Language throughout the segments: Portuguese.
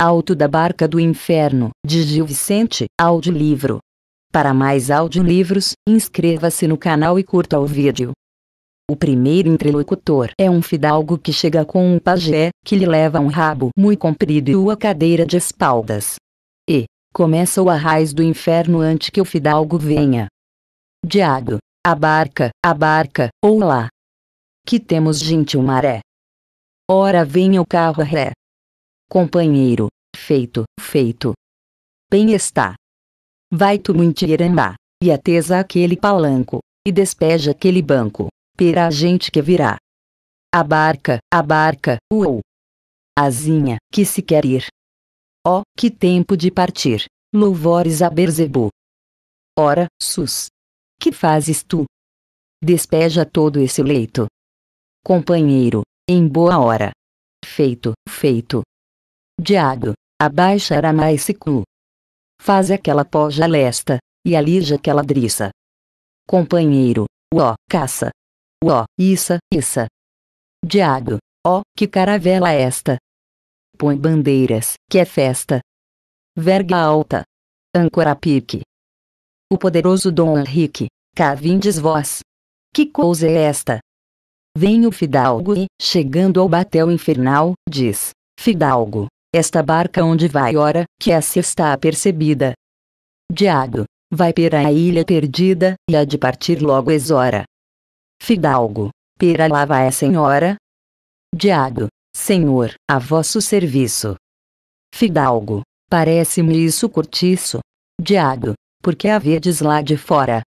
Alto da Barca do Inferno, de Gil Vicente, audiolivro. Para mais audiolivros, inscreva-se no canal e curta o vídeo. O primeiro interlocutor é um fidalgo que chega com um pajé, que lhe leva um rabo muito comprido e uma cadeira de espaldas. E, começa o arraiz do inferno antes que o fidalgo venha. Diabo, a barca, ou lá. Que temos gente o maré. Ora venha o carro ré companheiro, feito, feito. Bem está. Vai tu mentirambá, e atesa aquele palanco, e despeja aquele banco, pera a gente que virá. A barca, a barca, uou! Azinha, que se quer ir. Ó, oh, que tempo de partir, louvores a Berzebu. Ora, sus! Que fazes tu? Despeja todo esse leito. Companheiro, em boa hora. Feito, feito. Diado, abaixa Aramaicu. Faz aquela poja lesta, e alija aquela driça. Companheiro, ó, caça. Ó, issa, issa. Diado, ó, que caravela é esta. Põe bandeiras, que é festa. Verga alta. Âncora pique. O poderoso Dom Henrique, cá vindes vós. Que coisa é esta? Vem o fidalgo e, chegando ao batel infernal, diz, fidalgo, esta barca onde vai ora, que essa está apercebida. Diago vai pera a ilha perdida, e há de partir logo exora. Fidalgo, pera lá vai a é, senhora. Diago senhor, a vosso serviço. Fidalgo, parece-me isso cortiço. por porque a vedes lá de fora.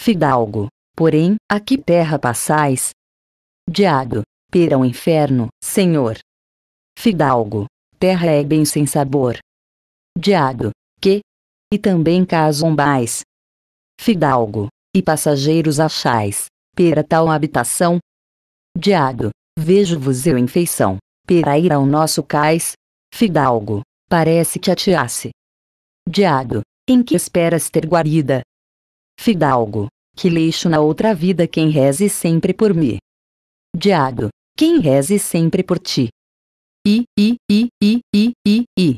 Fidalgo, porém, a que terra passais? Diago pera o inferno, senhor. Fidalgo, terra é bem sem sabor. Diado, que? E também mais. Fidalgo, e passageiros achais, pera tal habitação? Diado, vejo-vos eu em feição, pera ir ao nosso cais? Fidalgo, parece que ateasse. Diado, em que esperas ter guarida? Fidalgo, que leixo na outra vida quem reze sempre por mim. Diado, quem reze sempre por ti, i, i, i, i, i, i, i.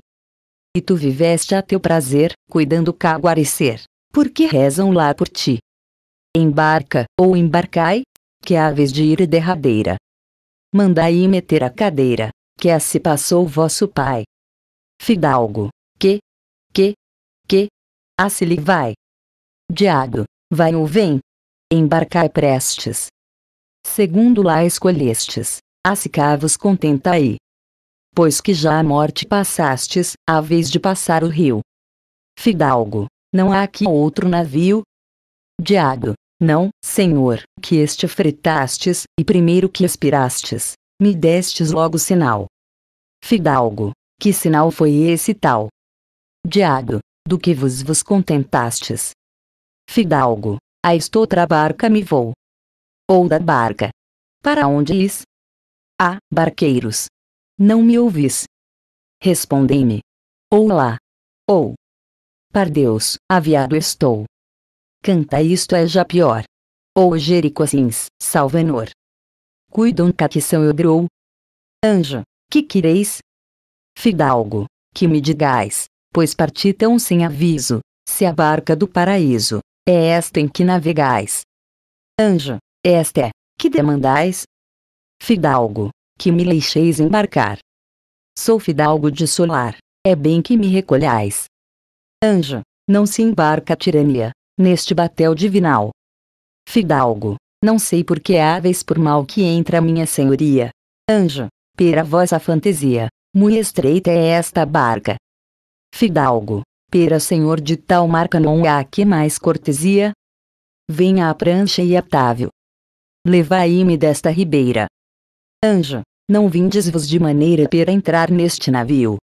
E tu viveste a teu prazer, cuidando caguarecer, porque rezam lá por ti. Embarca, ou embarcai, que aves de ir derradeira. Mandai meter a cadeira, que a assim se passou vosso pai. Fidalgo, que, que, que, a assim se lhe vai. diabo vai ou vem. Embarcai prestes. Segundo lá escolhestes, a assim se cá vos aí pois que já a morte passastes, a vez de passar o rio. Fidalgo, não há aqui outro navio? Diago, não, senhor, que este fretastes, e primeiro que expirastes, me destes logo sinal. Fidalgo, que sinal foi esse tal? Diago, do que vos vos contentastes? Fidalgo, a estoutra barca me vou. Ou da barca. Para onde is? Ah, barqueiros, não me ouvis. Respondei-me. Ou lá. Ou. Deus, aviado estou. Canta isto é já pior. Ou Jericocins, salvenor. Cuidam cá que são eu grou. Anjo, que quereis? Fidalgo, que me digais, pois parti tão sem aviso, se a barca do paraíso, é esta em que navegais. Anjo, esta é, que demandais? Fidalgo, que me deixeis embarcar. Sou fidalgo de solar, é bem que me recolhais. Anjo, não se embarca a tirania, neste batel divinal. Fidalgo, não sei por que aves por mal que entra a minha senhoria. Anjo, pera vossa fantasia, mui estreita é esta barca. Fidalgo, pera senhor de tal marca não há que mais cortesia? Venha a prancha e a Levai-me desta ribeira. Anjo, não vindes-vos de maneira para entrar neste navio.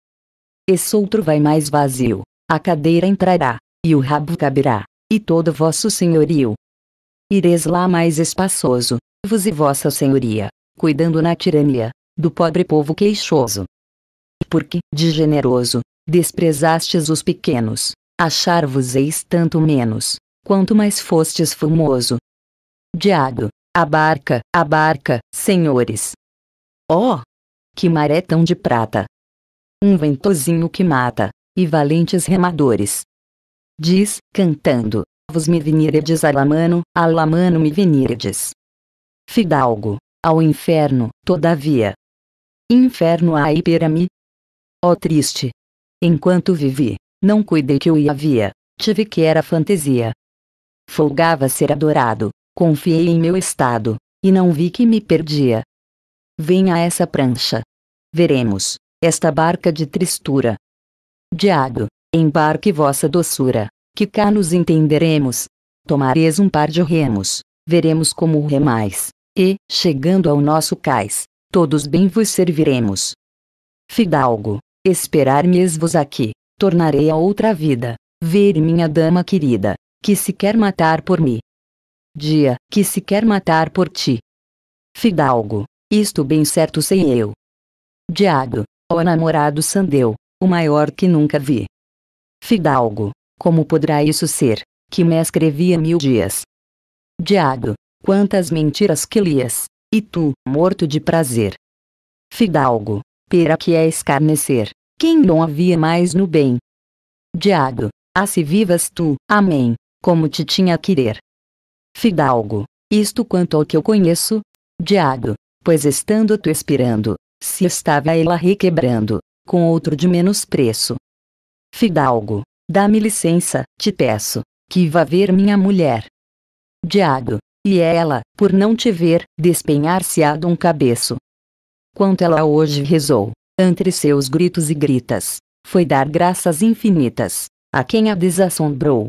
Esse outro vai mais vazio, a cadeira entrará, e o rabo caberá, e todo vosso senhorio. Ireis lá mais espaçoso, vos e vossa senhoria, cuidando na tirania, do pobre povo queixoso. Porque, de generoso, desprezastes os pequenos, achar-vos-eis tanto menos, quanto mais fostes fumoso. Diado, abarca, abarca, senhores, Oh! Que maré tão de prata! Um ventozinho que mata, e valentes remadores. Diz, cantando, vos me veniredes alamano, alamano me veniredes. Fidalgo, ao inferno, todavia. Inferno ai pera mi. Oh triste! Enquanto vivi, não cuidei que o ia via, tive que era fantasia. Folgava ser adorado, confiei em meu estado, e não vi que me perdia, Venha essa prancha. Veremos esta barca de tristura. Diado, embarque vossa doçura, que cá nos entenderemos. Tomareis um par de remos, veremos como remais, e, chegando ao nosso cais, todos bem vos serviremos. Fidalgo, esperar me vos aqui, tornarei a outra vida, ver minha dama querida, que se quer matar por mim. Dia, que se quer matar por ti. Fidalgo, isto bem certo sei eu. Diado, ó namorado Sandeu, o maior que nunca vi. Fidalgo, como poderá isso ser, que me escrevia mil dias? Diado, quantas mentiras que lias, e tu, morto de prazer. Fidalgo, pera que é escarnecer, quem não havia mais no bem. Diado, a assim se vivas tu, amém, como te tinha a querer. Fidalgo, isto quanto ao que eu conheço? Diado, pois estando tu expirando, se estava ela requebrando, com outro de menos preço. Fidalgo, dá-me licença, te peço, que vá ver minha mulher. Diago, e ela, por não te ver, despenhar-se-á de um cabeço. Quanto ela hoje rezou, entre seus gritos e gritas, foi dar graças infinitas, a quem a desassombrou.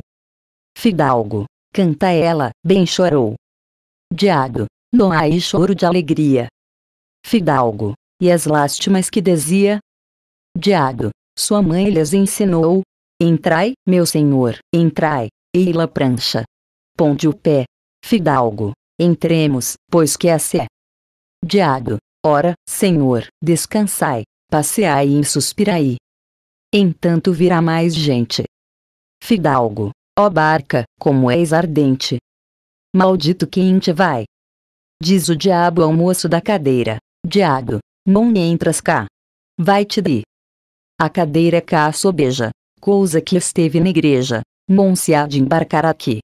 Fidalgo, canta ela, bem chorou. Diago não há choro de alegria. Fidalgo, e as lástimas que dizia? Diado, sua mãe lhes ensinou, entrai, meu senhor, entrai, e la prancha. Ponde o pé. Fidalgo, entremos, pois que a é sé. Diado, ora, senhor, descansai, passeai e suspirai. Entanto virá mais gente. Fidalgo, ó barca, como és ardente. Maldito quem te vai. Diz o diabo ao moço da cadeira: diabo não entras cá. Vai-te de. A cadeira cá sobeja, cousa que esteve na igreja, não se há de embarcar aqui.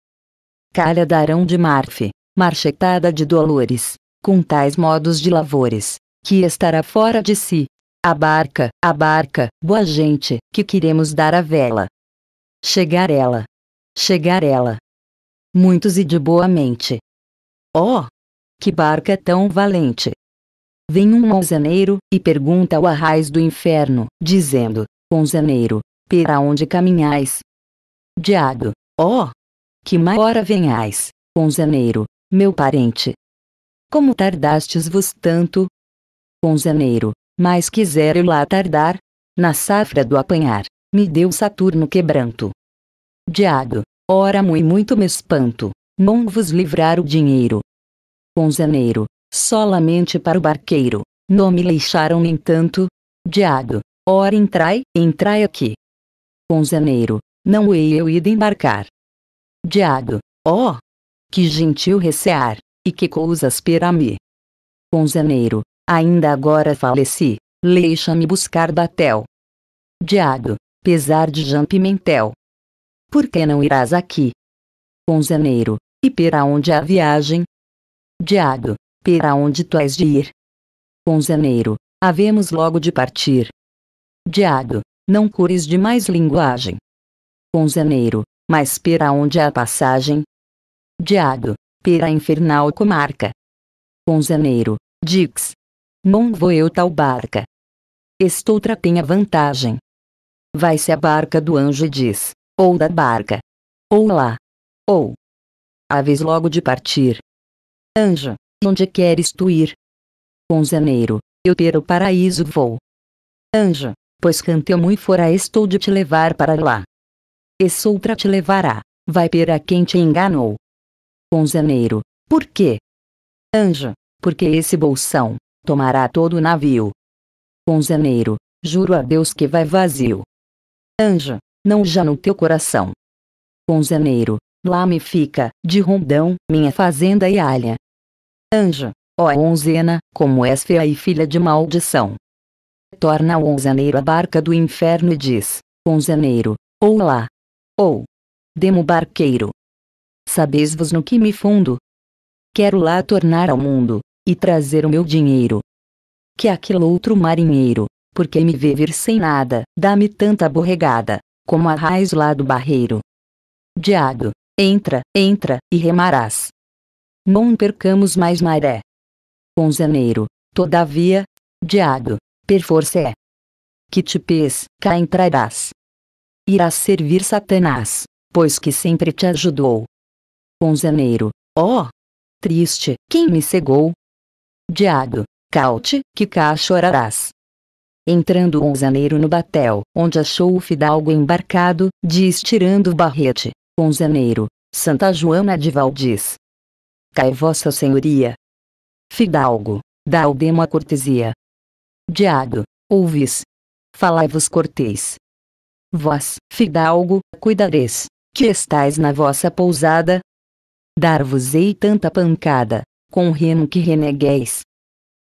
Calha darão de marfe, marchetada de dolores, com tais modos de lavores, que estará fora de si. Abarca, abarca, boa gente, que queremos dar a vela. Chegar ela. Chegar ela. Muitos e de boa mente. Oh, que barca tão valente! Vem um onzaneiro, e pergunta ao arraiz do inferno, dizendo, Onzaneiro, para onde caminhais? Diado, ó! Oh, que maior venhais, onzaneiro, meu parente! Como tardastes-vos tanto? Onzaneiro, mas quiser eu lá tardar? Na safra do apanhar, me deu Saturno quebranto. Diado, ora mui muito me espanto, não vos livrar o dinheiro, Ponzaneiro, solamente para o barqueiro. Não me deixaram nem tanto. Diabo, ora entrai, entrai aqui. Ponzaneiro, não hei eu ido embarcar. Diabo, ó! Oh, que gentil recear, e que cousas pera-me. Ponzaneiro, ainda agora faleci, deixa-me buscar batel. Diabo, pesar de Jean Pimentel. Por que não irás aqui? Ponzaneiro, e pera onde a viagem? Diado, pera onde tu és de ir? Conzeneiro, havemos logo de partir. Diado, não cures de mais linguagem. Conzeneiro, mas pera onde há passagem? Diado, pera infernal comarca. Conzeneiro, dix. Não vou eu tal barca. Estoutra tem a vantagem. Vai-se a barca do anjo e diz, ou da barca. Ou lá. Ou. Aves logo de partir. Anjo, onde queres tu ir? Conzaneiro, eu ter o paraíso vou. Anjo, pois canteu muito fora estou de te levar para lá. E sou para te levará, vai pera quem te enganou. Conzaneiro, por quê? Anjo, porque esse bolsão, tomará todo o navio. Conzaneiro, juro a Deus que vai vazio. Anjo, não já no teu coração. Conzaneiro, Lá me fica, de Rondão, minha fazenda e alha. Anjo, ó onzena, como és feia e filha de maldição. Torna o onzaneiro a barca do inferno e diz, onzaneiro, ou lá. Ou, demo barqueiro. Sabeis-vos no que me fundo? Quero lá tornar ao mundo, e trazer o meu dinheiro. Que aquele outro marinheiro, porque me vê vir sem nada, dá-me tanta borregada, como a raiz lá do barreiro. Diabo, Entra, entra, e remarás. Não percamos mais maré. Conzeneiro, todavia, diado, perforce é. Que te pês, cá entrarás. Irás servir Satanás, pois que sempre te ajudou. Conzeneiro, ó! Oh, triste, quem me cegou? Diado, caute, que cá chorarás. Entrando Onzaneiro no batel, onde achou o fidalgo embarcado, diz tirando o barrete. 1º Janeiro, Santa Joana de Valdiz. Cai Vossa Senhoria. Fidalgo, dá a cortesia. Diado, ouvis. Falai-vos cortês. Vós, Fidalgo, cuidareis, que estais na vossa pousada. Dar-vos-ei tanta pancada, com reno que renegueis.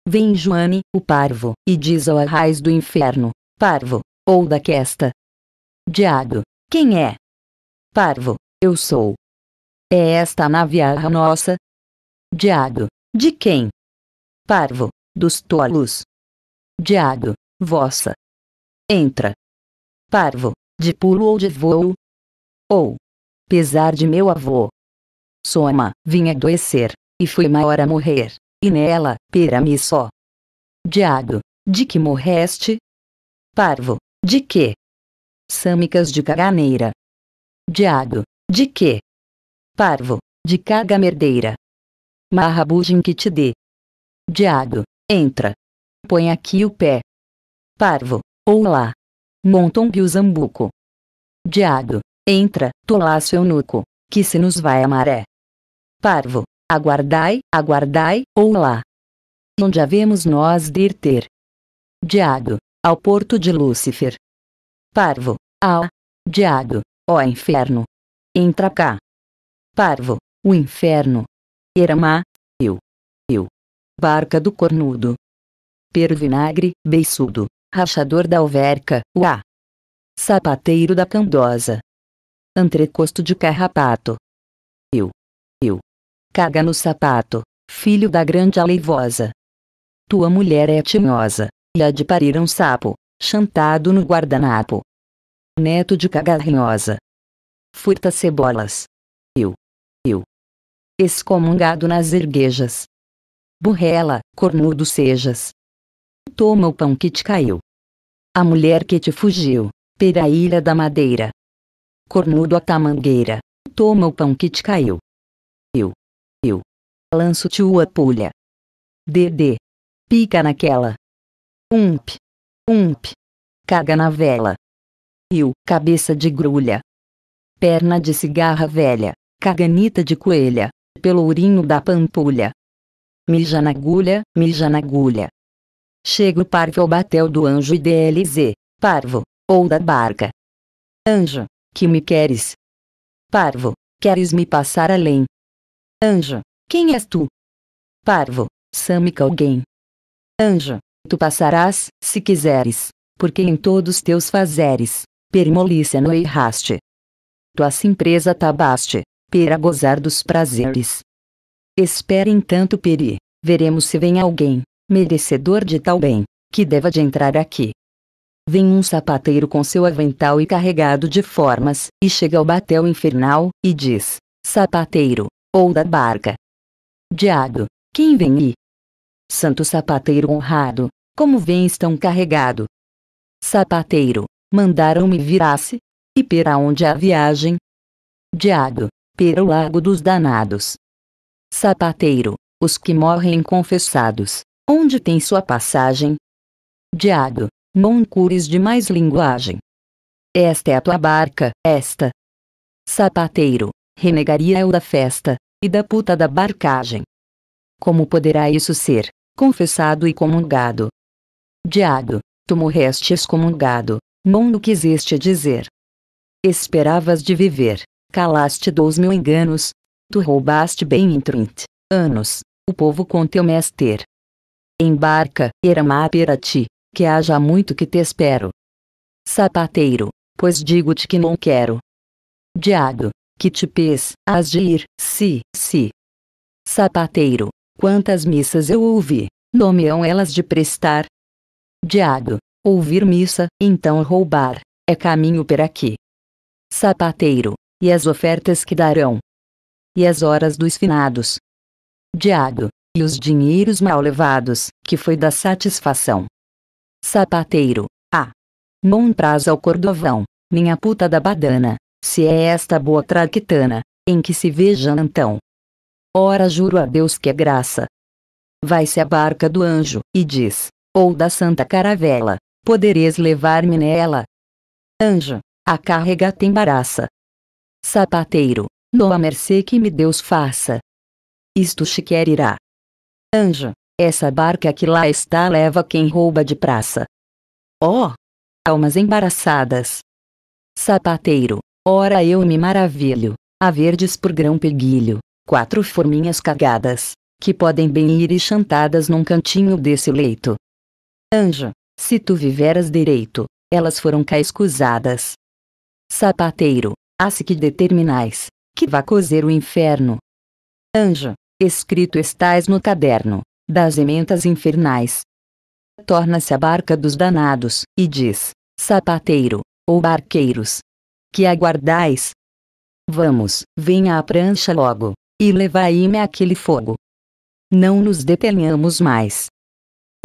Vem Joane, o parvo, e diz ao arraiz do inferno, parvo, ou da questa. Diado, quem é? Parvo, eu sou. É esta nave a nossa? Diado, de quem? Parvo, dos tolos. Diado, vossa. Entra. Parvo, de pulo ou de voo? Ou, pesar de meu avô. Soma, vim adoecer, e fui maior a morrer, e nela, pera-me só. Diado, de que morreste? Parvo, de que? Sâmicas de caganeira. Diado. De quê? Parvo. De carga merdeira. Marrabugem que te dê. Diado. Entra. Põe aqui o pé. Parvo. Ou lá. Montongue o zambuco. Diado. Entra, tolaço nuco. que se nos vai a maré. Parvo. Aguardai, aguardai, ou lá. Onde havemos nós de ir ter? Diado. Ao porto de Lúcifer. Parvo. Ah. Diado. Ó inferno! Entra cá! Parvo, o inferno! Eramá, eu! Eu! Barca do cornudo! Pero vinagre, beiçudo, rachador da alverca, uá! Sapateiro da candosa! Antecosto de carrapato! Eu! Eu! Caga no sapato, filho da grande aleivosa! Tua mulher é tinhosa, e há de parir um sapo, chantado no guardanapo. Neto de Cagarrinhosa. Furta cebolas. Eu. Eu. Excomungado nas erguejas. Burrela, cornudo sejas. Toma o pão que te caiu. A mulher que te fugiu, ilha da madeira. Cornudo a tamangueira, toma o pão que te caiu. Eu. Eu. Lanço-te a pulha. Dedê. Pica naquela. Ump. Ump. Caga na vela rio, cabeça de grulha, perna de cigarra velha, caganita de coelha, pelourinho da pampulha. Mija na agulha, mija na agulha. Chega o parvo ao batel do anjo e DLZ, parvo, ou da barca. Anjo, que me queres? Parvo, queres me passar além? Anjo, quem és tu? Parvo, sâmica alguém. Anjo, tu passarás, se quiseres, porque em todos teus fazeres, permolícia no erraste. Tu assim presa tabaste, tá pera gozar dos prazeres. Espere entanto peri, veremos se vem alguém, merecedor de tal bem, que deva de entrar aqui. Vem um sapateiro com seu avental e carregado de formas, e chega ao batel infernal, e diz, sapateiro, ou da barca. Diabo, quem vem e? Santo sapateiro honrado, como vens tão carregado? Sapateiro, mandaram-me virasse, e pera onde a viagem? Diado, pera o lago dos danados. Sapateiro, os que morrem confessados, onde tem sua passagem? Diado, não cures de mais linguagem. Esta é a tua barca, esta. Sapateiro, renegaria eu da festa, e da puta da barcagem. Como poderá isso ser, confessado e comungado? Diado, tu morreste excomungado, mundo quiseste dizer. Esperavas de viver, calaste dos mil enganos, tu roubaste bem em trinta anos, o povo com teu mestre. Embarca, Eramá ti, que haja muito que te espero. Sapateiro, pois digo-te que não quero. Diado, que te pês, has de ir, si, si. Sapateiro, quantas missas eu ouvi, nomeam elas de prestar? Diado, Ouvir missa, então roubar, é caminho per aqui. Sapateiro, e as ofertas que darão. E as horas dos finados. Diabo, e os dinheiros mal levados, que foi da satisfação. Sapateiro, ah! Não traz ao cordovão, minha puta da badana, se é esta boa traquitana, em que se veja então. Ora juro a Deus que é graça. Vai-se a barca do anjo, e diz, ou da santa caravela, poderes levar-me nela. Anjo, a carrega te embaraça. Sapateiro, não a mercê que me Deus faça. Isto te quer irá. Anjo, essa barca que lá está leva quem rouba de praça. Oh! Almas embaraçadas. Sapateiro, ora eu me maravilho, a verdes por grão peguilho, quatro forminhas cagadas, que podem bem ir e chantadas num cantinho desse leito. Anjo, se tu viveras direito, elas foram cá escusadas. Sapateiro, assim que determinais, que vá cozer o inferno. Anjo, escrito estás no caderno, das ementas infernais. Torna-se a barca dos danados, e diz, sapateiro, ou barqueiros, que aguardais. Vamos, venha a prancha logo, e levai-me aquele fogo. Não nos detenhamos mais,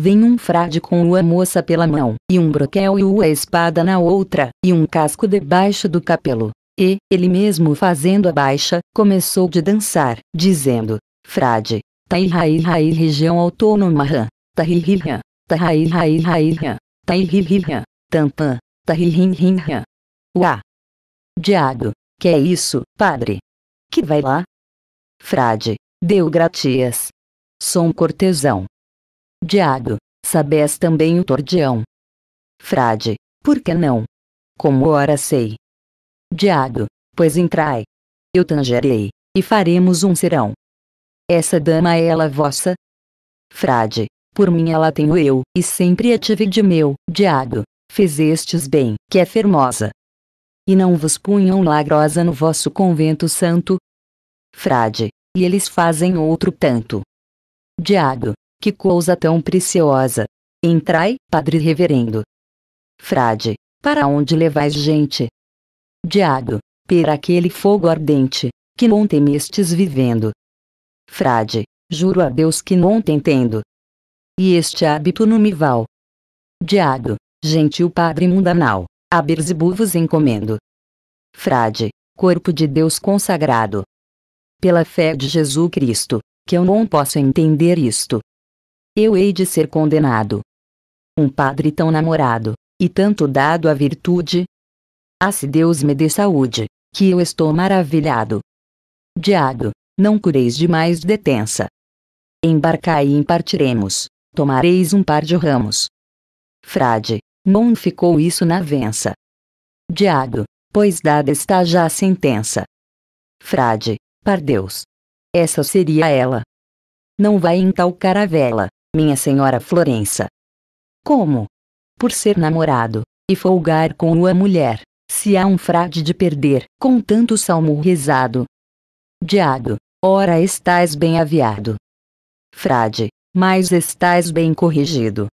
Vem um frade com uma moça pela mão, e um broquel e uma espada na outra, e um casco debaixo do capelo. E, ele mesmo fazendo a baixa, começou de dançar, dizendo, Frade, Taihai região autônoma rã, Tahirihã, Tahaihai Hairã, Tahirihã, Tampã, Tahirinrinhã. Uá! Diabo, que é isso, padre? Que vai lá? Frade, deu gratias. Som cortesão. Diago, sabes também o tordeão. Frade, por que não? Como ora sei. Diago, pois entrai. Eu tangerei, e faremos um serão. Essa dama é ela vossa? Frade, por mim ela tenho eu, e sempre a tive de meu, Diado, estes bem, que é fermosa. E não vos punham lagrosa no vosso convento santo? Frade, e eles fazem outro tanto. Diago. Que coisa tão preciosa! Entrai, padre reverendo. Frade, para onde levais gente? Diabo, per aquele fogo ardente, que não temestes vivendo. Frade, juro a Deus que não te entendo. E este hábito não me val. Diabo, gentil padre mundanal, a Berzibu vos encomendo. Frade, corpo de Deus consagrado. Pela fé de Jesus Cristo, que eu não posso entender isto, eu hei de ser condenado. Um padre tão namorado, e tanto dado à virtude. Ah, se Deus me dê saúde, que eu estou maravilhado. Diago, não cureis de mais detença. Embarcai e partiremos. tomareis um par de ramos. Frade, não ficou isso na vença. Diago, pois dada está já a sentença. Frade, par Deus. Essa seria ela. Não vai em tal caravela, minha senhora Florença. Como? Por ser namorado, e folgar com uma mulher, se há um frade de perder, com tanto salmo rezado. Diado, ora estás bem aviado. Frade, mas estás bem corrigido.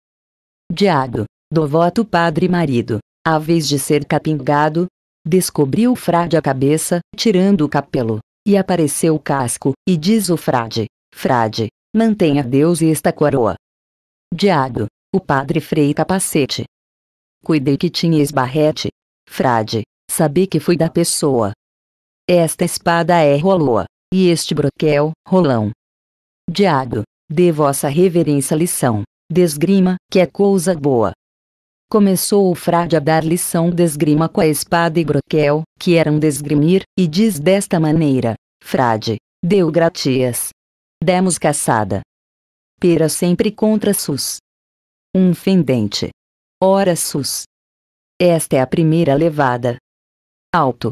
Diado, do voto padre marido, à vez de ser capingado, descobriu o frade a cabeça, tirando o capelo, e apareceu o casco, e diz o frade, frade, Mantenha Deus e esta coroa. Diago, o padre frei capacete. Cuidei que tinha barrete. Frade, sabi que fui da pessoa. Esta espada é roloa, e este broquel, rolão. Diago, dê vossa reverência lição, desgrima, que é coisa boa. Começou o frade a dar lição desgrima com a espada e broquel, que eram desgrimir, e diz desta maneira, frade, deu gratias, Demos caçada. Pera sempre contra SUS. Um fendente. Ora SUS. Esta é a primeira levada. Alto.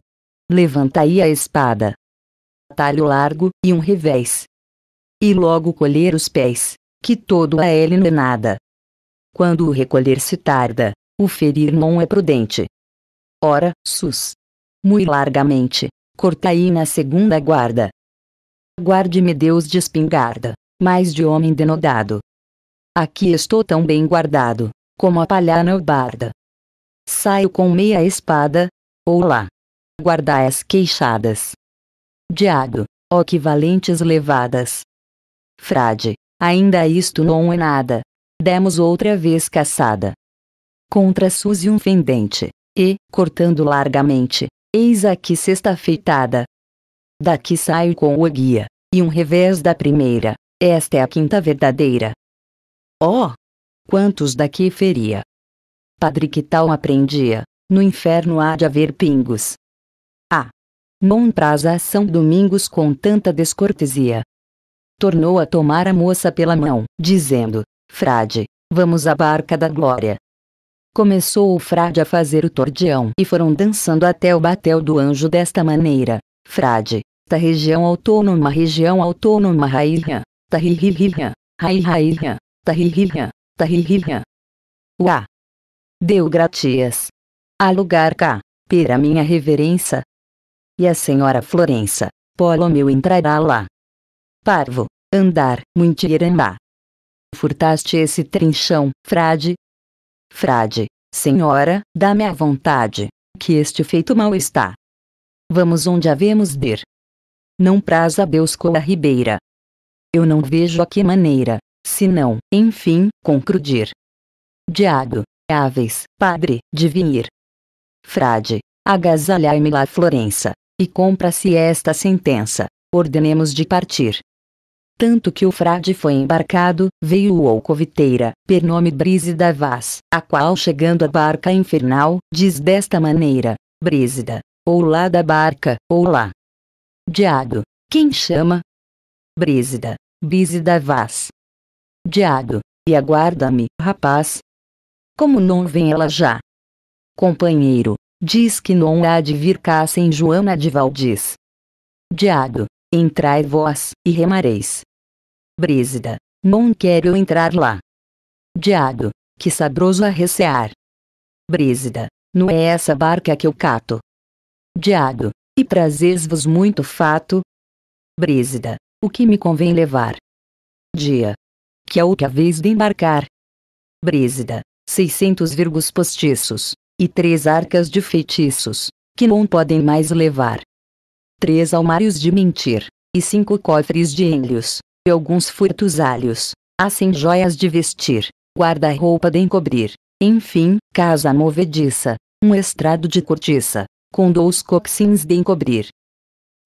Levantai a espada. Talho largo e um revés. E logo colher os pés, que todo a ele não é nada. Quando o recolher se tarda, o ferir não é prudente. Ora, sus. Mui largamente, cortai na segunda guarda. Guarde-me Deus de espingarda, mais de homem denodado. Aqui estou tão bem guardado, como a palha na barda. Saio com meia espada, ou lá. Guardai as queixadas. Diago, ó que valentes levadas. Frade, ainda isto não é nada. Demos outra vez caçada. Contra Suzy um fendente, e, cortando largamente, eis aqui sexta feitada, Daqui saio com o guia, e um revés da primeira, esta é a quinta verdadeira. Oh! Quantos daqui feria? Padre que tal aprendia, no inferno há de haver pingos. Ah! Non praza São Domingos com tanta descortesia. Tornou a tomar a moça pela mão, dizendo, frade, vamos à barca da glória. Começou o frade a fazer o tordeão e foram dançando até o batel do anjo desta maneira, frade, da região autônoma região autônoma rainha, da rirrirria, rai rainha, da rirrirria, Uá! Deu gratias. Há lugar cá, pera minha reverência. E a senhora Florença, polo meu entrará lá. Parvo, andar, muito irambá. Furtaste esse trinchão, frade? Frade, senhora, dá-me a vontade, que este feito mal está. Vamos onde havemos de ir não praza Deus com a ribeira. Eu não vejo a que maneira, senão, enfim, concluir. Diado, aves, padre, divinir. Frade, agasalhai-me lá Florença, e compra-se esta sentença, ordenemos de partir. Tanto que o frade foi embarcado, veio o Alcoviteira, pernome Brísida Vaz, a qual chegando a barca infernal, diz desta maneira, Brísida, ou lá da barca, ou lá, Diado. Quem chama? Brésida, Brísida Vaz. Diado. E aguarda-me, rapaz. Como não vem ela já? Companheiro. Diz que não há de vir cá sem Joana de Valdiz. Diado. Entrai vós, e remareis. Brésida, Não quero entrar lá. Diado. Que sabroso arrecear. Brésida, Não é essa barca que eu cato. Diado e prazes-vos muito fato. Brísida, o que me convém levar? Dia. Que é o que a vez de embarcar. Brísida, seiscentos virgos postiços, e três arcas de feitiços, que não podem mais levar. Três almários de mentir, e cinco cofres de enlios, e alguns furtos há assim joias de vestir, guarda-roupa de encobrir, enfim, casa movediça, um estrado de cortiça, com dois coxins de encobrir.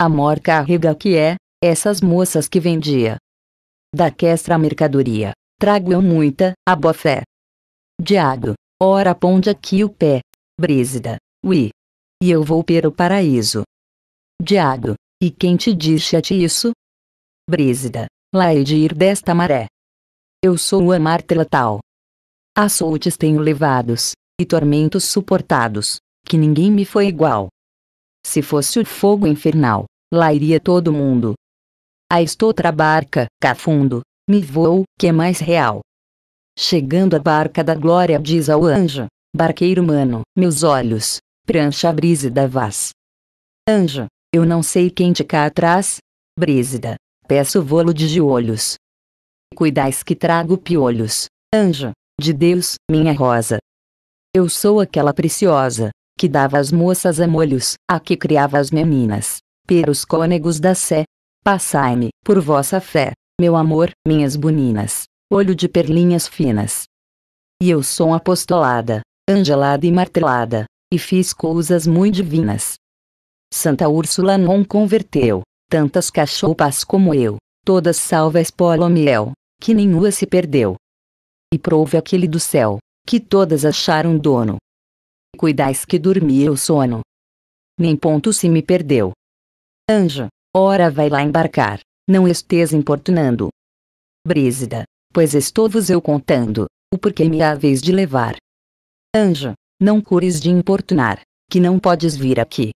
Amor carrega que é, essas moças que vendia. D'aquestra mercadoria, trago eu muita, a boa fé. Diado, ora ponde aqui o pé. Brísida, ui. E eu vou para o paraíso. Diado, e quem te disse a ti isso? Brísida, lá hei de ir desta maré. Eu sou a martela tal. Açoutes tenho levados, e tormentos suportados, que ninguém me foi igual. Se fosse o fogo infernal, lá iria todo mundo. A estoutra barca, cafundo, me voou, que é mais real. Chegando à barca da glória diz ao anjo, barqueiro humano, meus olhos, prancha da vaz. Anjo, eu não sei quem te cá atrás, brízida, peço volo de olhos. Cuidais que trago piolhos, anjo, de Deus, minha rosa. Eu sou aquela preciosa, que dava as moças a molhos, a que criava as meninas, peros cônegos da sé. Passai-me, por vossa fé, meu amor, minhas boninas, olho de perlinhas finas. E eu sou apostolada, angelada e martelada, e fiz coisas muito divinas. Santa Úrsula não converteu, tantas cachoupas como eu, todas salvas Polomiel, que nenhuma se perdeu. E prove aquele do céu, que todas acharam dono, cuidais que dormia o sono. Nem ponto se me perdeu. Anja, ora vai lá embarcar, não estes importunando. Brísida, pois estou-vos eu contando, o porquê me vez de levar. Anja, não cures de importunar, que não podes vir aqui.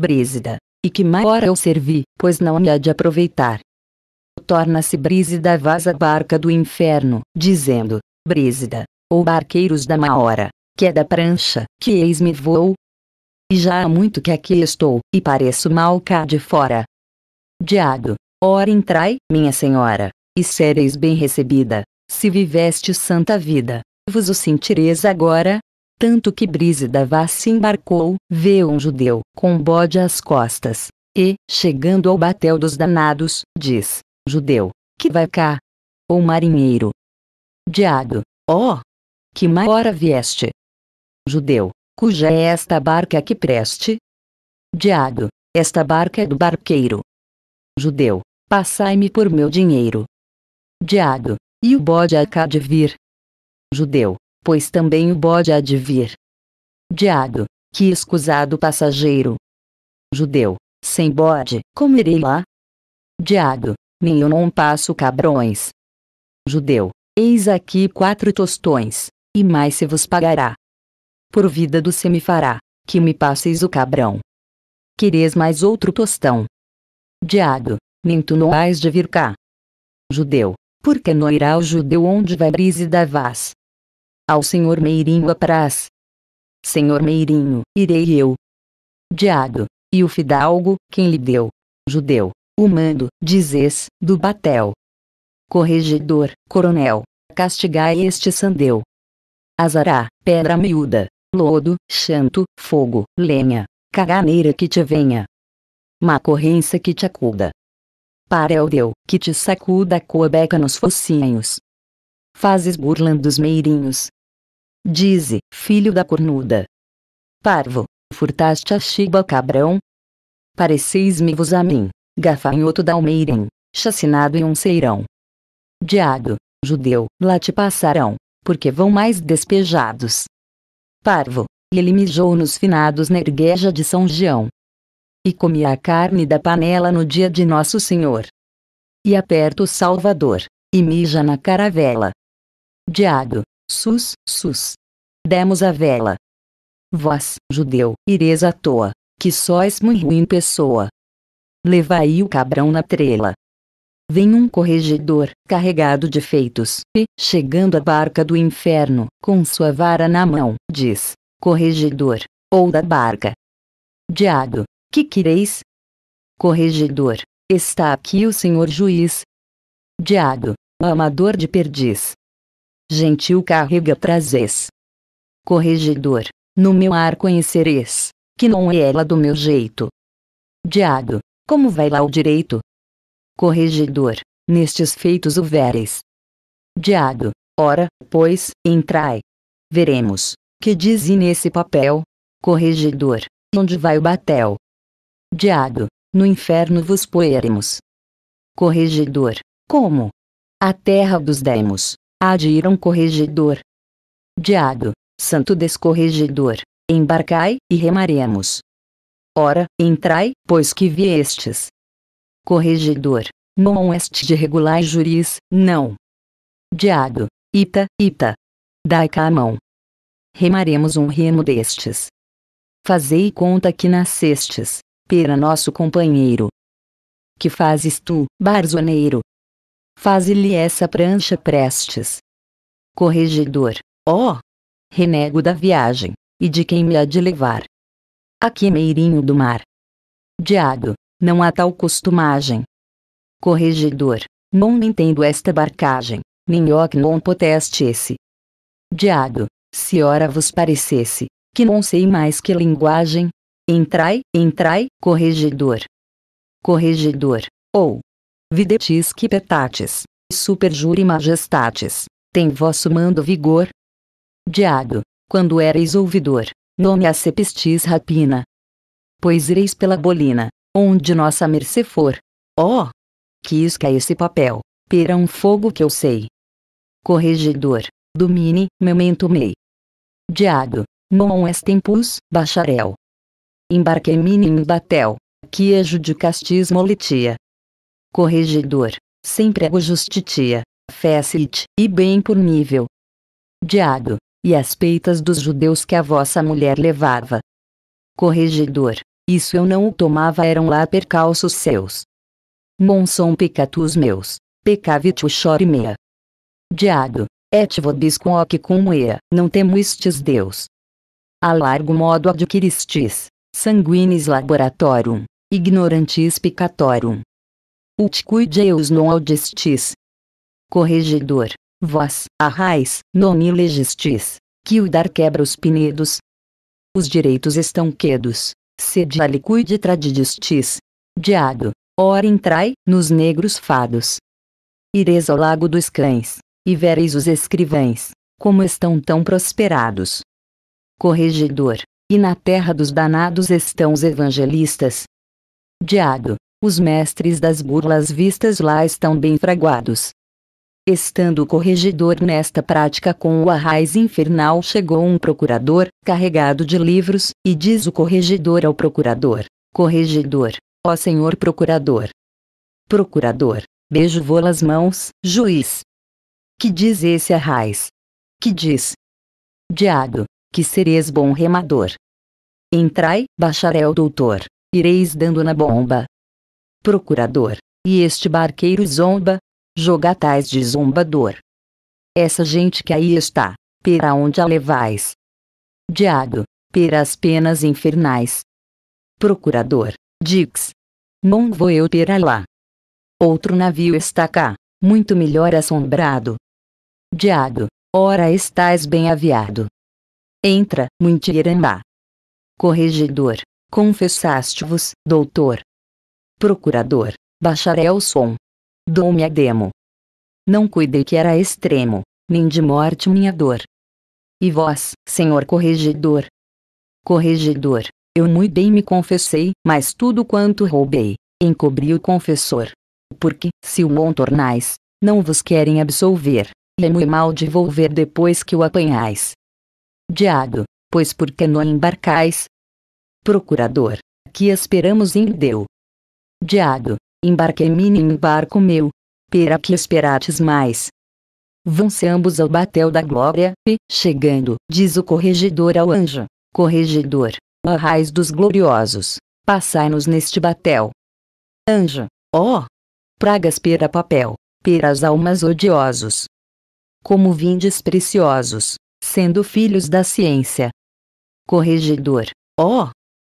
Brísida, e que má hora eu servi, pois não me há de aproveitar. Torna-se Brísida vaza barca do inferno, dizendo, Brísida, ou barqueiros da má hora, que é da prancha, que eis-me vou. E já há muito que aqui estou, e pareço mal cá de fora. Diado, ora entrai, minha senhora, e sereis bem recebida, se viveste santa vida, vos o sentireis agora. Tanto que Brísida vá se embarcou, vê um judeu, com bode às costas, e, chegando ao batel dos danados, diz, judeu, que vai cá? Ou marinheiro? Diado, ó, oh, que maior vieste, judeu, cuja é esta barca que preste? Diado, esta barca é do barqueiro. Judeu, passai-me por meu dinheiro. Diado, e o bode há de vir. Judeu, pois também o bode há de vir. Diado, que escusado passageiro. Judeu, sem bode, como irei lá? Diado, nem eu não passo cabrões. Judeu, eis aqui quatro tostões, e mais se vos pagará por vida do semifará, que me passeis o cabrão. Quereis mais outro tostão? Diado, nem tu não hás de vir cá. Judeu, que não irá o judeu onde vai brise da vaz? Ao senhor Meirinho apraz. Senhor Meirinho, irei eu. Diado, e o fidalgo, quem lhe deu? Judeu, o mando, dizes, do batel. Corregedor, coronel, castigai este sandeu. Azará, pedra miúda, lodo, chanto, fogo, lenha, caganeira que te venha. corrência que te acuda. Para o deu, que te sacuda a cobeca nos focinhos. Fazes burlando dos meirinhos. Dize, filho da cornuda. Parvo, furtaste a chiba cabrão? Pareceis-me vos a mim, gafanhoto da almeirem, chacinado em um ceirão. Diado, judeu, lá te passarão, porque vão mais despejados parvo, e ele mijou nos finados na ergueja de São João E comia a carne da panela no dia de Nosso Senhor. E aperta o Salvador, e mija na caravela. Diabo, sus, sus. Demos a vela. Vós, judeu, ireis à toa, que sois muito ruim pessoa. Levai o cabrão na trela vem um corregedor, carregado de feitos, e, chegando à barca do inferno, com sua vara na mão, diz: Corregedor, ou da barca. Diabo, que quereis? Corregedor, está aqui o senhor juiz. Diabo, amador de perdiz. Gentil carrega trazes. Corregedor, no meu ar conhecereis, que não é ela do meu jeito. Diabo, como vai lá o direito, corregedor, nestes feitos veres. Diado, ora, pois, entrai. Veremos, que diz nesse papel, corregedor, onde vai o batel. Diado, no inferno vos poeremos. Corregedor, como? A terra dos demos, há de ir um corregedor. Diado, santo descorregedor, embarcai e remaremos. Ora, entrai, pois que viestes corregedor, non est de regular juris, não. Diado, ita, ita. Dai cá a mão. Remaremos um remo destes. Fazei conta que nascestes, pera nosso companheiro. Que fazes tu, barzoneiro? Faze-lhe essa prancha prestes. Corregedor, ó! Oh, renego da viagem, e de quem me há de levar? Aqui meirinho do mar. Diado, não há tal costumagem. Corregedor, não entendo esta barcagem, ninhoc non poteste esse. Diado, se ora vos parecesse, que não sei mais que linguagem. Entrai, entrai, corregedor. Corregedor, ou. Videtis que petates, superjure majestates, tem vosso mando vigor. Diado, quando ereis ouvidor, nome acepestis rapina. Pois ireis pela bolina, onde nossa mercê for. Ó! Oh, que isca é esse papel, pera um fogo que eu sei. Corregedor, domine, memento mei. Diado, non est tempus, bacharel. Embarque in batel, que é judicastis moletia. Corregedor, sempre ego justitia, fecit, e bem por nível. Diado, e as peitas dos judeus que a vossa mulher levava. Corregedor, isso eu não o tomava eram lá percalços seus. Non são pecatus meus, pecavit chore mea. Diado, et vobis quoque cum ea, não temuistes Deus. A largo modo adquiristis, sanguinis laboratorum, ignorantis picatorum. Ut cuideus non audistis. Corregedor, vós, a raiz, non ilegistis, que o dar quebra os pinedos. Os direitos estão quedos, sede aliquide tradidistis. Diado, ora entrai, nos negros fados. Ireis ao lago dos cães, e vereis os escrivães, como estão tão prosperados. Corregedor, e na terra dos danados estão os evangelistas. Diado, os mestres das burlas vistas lá estão bem fraguados. Estando o corregedor nesta prática com o arraiz infernal chegou um procurador, carregado de livros, e diz o corregedor ao procurador: Corregedor, ó senhor procurador. Procurador, beijo-vou as mãos, juiz. Que diz esse arraiz? Que diz? Diabo, que sereis bom remador. Entrai, bacharel doutor, ireis dando na bomba. Procurador, e este barqueiro zomba, jogatais de zombador. Essa gente que aí está, pera onde a levais? Diabo, pera as penas infernais. Procurador, Dix. Não vou eu pera lá. Outro navio está cá, muito melhor assombrado. Diabo, ora estás bem aviado. Entra, muitirambá. Corregedor, confessaste-vos, doutor. Procurador, bacharel som. Dou-me a demo. Não cuidei que era extremo, nem de morte minha dor. E vós, senhor corregedor? Corregedor, eu muito bem me confessei, mas tudo quanto roubei, encobri o confessor. Porque, se o bom tornais, não vos querem absolver, e é muito mal devolver depois que o apanhais. Diado, pois por que não embarcais? Procurador, que esperamos em Deu? Diado, Embarque me em barco meu. Pera que esperates mais. Vão-se ambos ao batel da glória, e, chegando, diz o corregedor ao anjo: Corregedor, a raiz dos gloriosos, passai-nos neste batel. Anjo, ó! Oh, pragas pera papel, peras almas odiosos. Como vindes preciosos, sendo filhos da ciência. Corregedor, ó! Oh,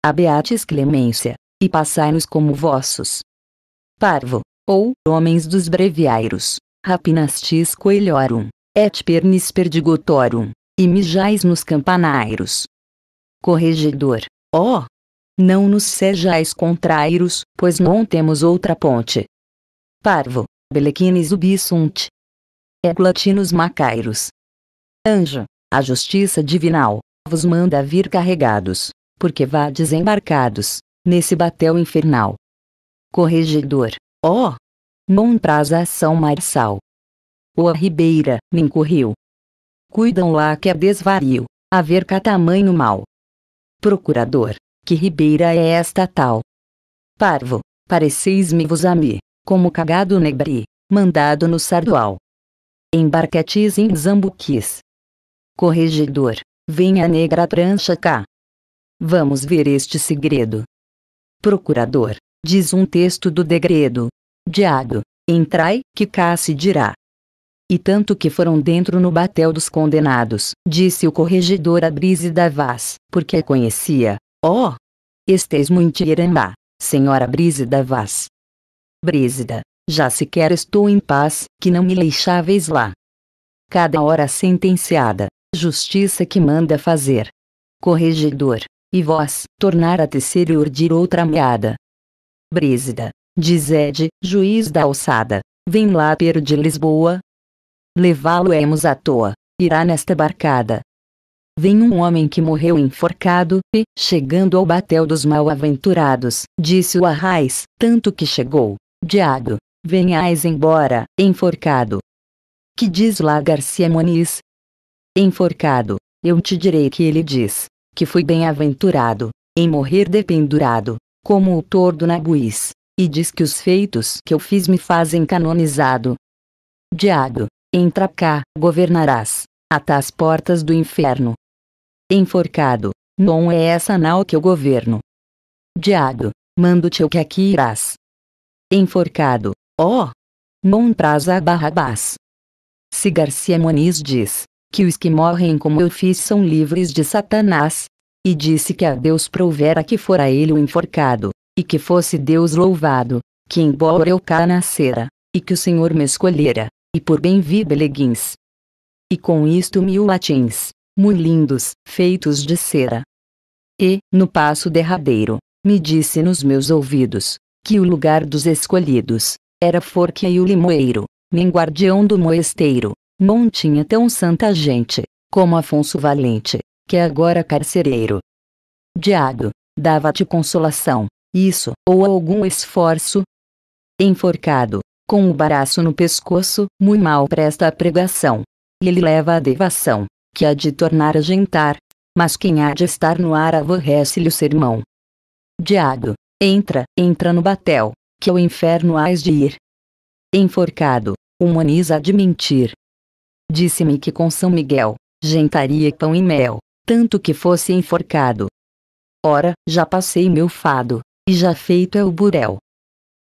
abeates clemência, e passai-nos como vossos, parvo, ou homens dos breviários, rapinastis coelhorum, et pernis perdigotorum, e mijais nos campanairos. Corregedor, ó! Oh, não nos sejais contrairos, pois não temos outra ponte. Parvo, belequines ubisunt. Eglatinos macairos. Anjo, a justiça divinal, vos manda vir carregados, porque vá desembarcados, nesse batel infernal, corregedor, ó! Oh, a ação marçal. O ribeira, me correu. Cuidam lá que é desvario, haver cá tamanho mal. Procurador, que ribeira é esta tal? Parvo, pareceis-me vos a mim, como cagado nebri, mandado no sardual. Embarquetes em zambuquis. Corregedor, venha negra trancha cá. Vamos ver este segredo. Procurador, diz um texto do degredo. Diado, entrai, que cá se dirá. E tanto que foram dentro no batel dos condenados, disse o corregedor a Brise da Vaz, porque a conhecia. Ó! Oh, estes muito irambá, senhora Brise da Vaz. Brísida, já sequer estou em paz, que não me deixáveis lá. Cada hora sentenciada, justiça que manda fazer. Corregedor, e vós, tornar a tecer e urdir outra meada, Brísida, Ed, juiz da alçada, vem lá pero de Lisboa. Levá-lo-emos à toa, irá nesta barcada. Vem um homem que morreu enforcado, e, chegando ao batel dos mal-aventurados, disse o arraiz, tanto que chegou, diado, venhais embora, enforcado. Que diz lá Garcia Moniz? Enforcado, eu te direi que ele diz, que fui bem-aventurado, em morrer dependurado, como o tordo Nabuís, e diz que os feitos que eu fiz me fazem canonizado. Diabo, entra cá, governarás, até as portas do inferno. Enforcado, não é essa nau que eu governo. Diabo, mando-te o que aqui irás. Enforcado, ó! Oh, traz a barrabás. Se Garcia Moniz diz, que os que morrem como eu fiz são livres de Satanás, e disse que a Deus prouvera que fora ele o enforcado, e que fosse Deus louvado, que embora eu cá nascera, e que o Senhor me escolhera, e por bem vi beleguins. E com isto mil latins, muito lindos, feitos de cera. E, no passo derradeiro, me disse nos meus ouvidos, que o lugar dos escolhidos, era Forque e o limoeiro, nem guardião do moesteiro, não tinha tão santa gente, como Afonso Valente, que é agora carcereiro. Diado, dava-te consolação, isso, ou algum esforço? Enforcado, com o baraço no pescoço, muito mal presta a pregação. Ele leva a devação, que há de tornar a gentar, mas quem há de estar no ar aborrece-lhe o sermão. Diado, entra, entra no batel, que ao é inferno hás de ir. Enforcado, humaniza de mentir. Disse-me que com São Miguel, gentaria pão e mel, tanto que fosse enforcado. Ora, já passei meu fado, e já feito é o burel.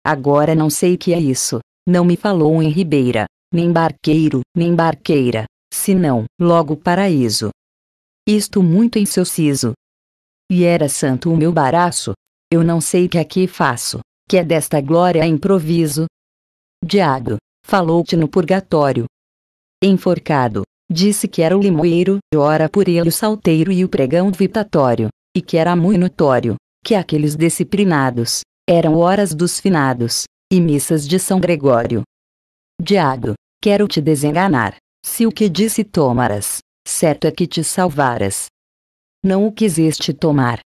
Agora não sei que é isso, não me falou em Ribeira, nem barqueiro, nem barqueira, senão, logo paraíso. Isto muito em seu siso. E era santo o meu baraço, eu não sei que aqui faço, que é desta glória improviso. Diabo, falou-te no purgatório. Enforcado, Disse que era o limoeiro, ora por ele o salteiro e o pregão vitatório, e que era muito notório, que aqueles disciplinados, eram horas dos finados, e missas de São Gregório. Diago, quero te desenganar, se o que disse tomaras, certo é que te salvaras. Não o quiseste tomar.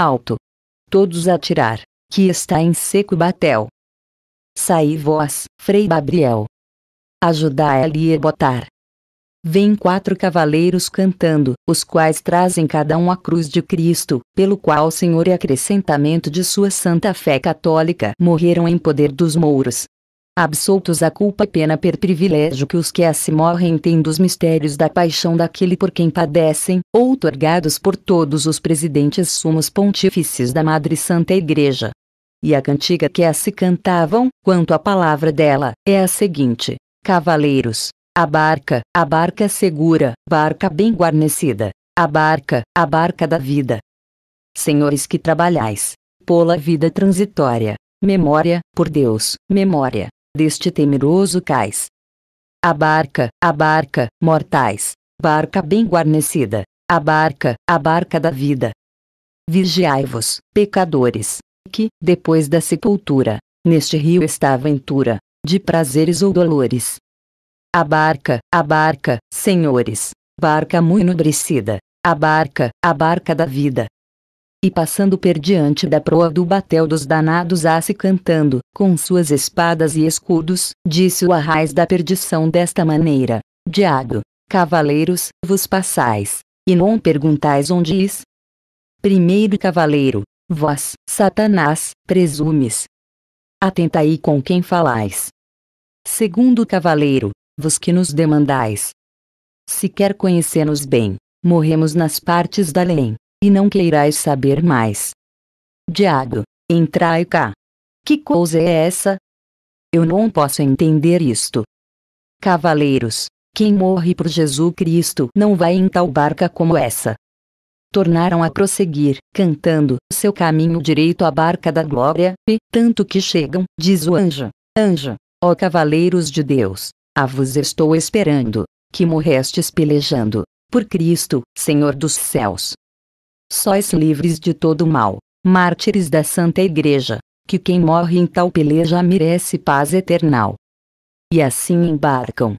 Alto. Todos atirar, que está em seco batel. Saí vós, Frei Gabriel. Ajudai-lhe a botar. Vêm quatro cavaleiros cantando, os quais trazem cada um a cruz de Cristo, pelo qual o Senhor e acrescentamento de sua santa fé católica morreram em poder dos mouros. Absoltos a culpa e pena per privilégio que os que assim morrem têm dos mistérios da paixão daquele por quem padecem, outorgados por todos os presidentes sumos pontífices da Madre Santa Igreja. E a cantiga que a assim se cantavam, quanto à palavra dela, é a seguinte: Cavaleiros, a barca, a barca segura, barca bem guarnecida. A barca, a barca da vida. Senhores que trabalhais, a vida transitória, memória, por Deus, memória, deste temeroso cais. A barca, a barca, mortais, barca bem guarnecida, a barca, a barca da vida. Vigiai-vos, pecadores, que, depois da sepultura, neste rio está a aventura, de prazeres ou dolores, a barca, a barca, senhores. Barca muito nobrecida, A barca, a barca da vida. E passando per diante da proa do batel dos danados a se cantando, com suas espadas e escudos, disse o arraiz da perdição desta maneira. Diago, cavaleiros, vos passais, e não perguntais onde is. Primeiro cavaleiro, vós, Satanás, presumes. Atentai com quem falais. Segundo cavaleiro, vos que nos demandais. Se quer conhecer-nos bem, morremos nas partes da lei, e não queirais saber mais. Diabo, entrai cá. Que coisa é essa? Eu não posso entender isto. Cavaleiros, quem morre por Jesus Cristo não vai em tal barca como essa. Tornaram a prosseguir, cantando, seu caminho direito à barca da glória, e, tanto que chegam, diz o anjo, anjo, ó cavaleiros de Deus, a vos estou esperando, que morrestes pelejando, por Cristo, Senhor dos céus. Sois livres de todo mal, mártires da Santa Igreja, que quem morre em tal peleja merece paz eternal. E assim embarcam,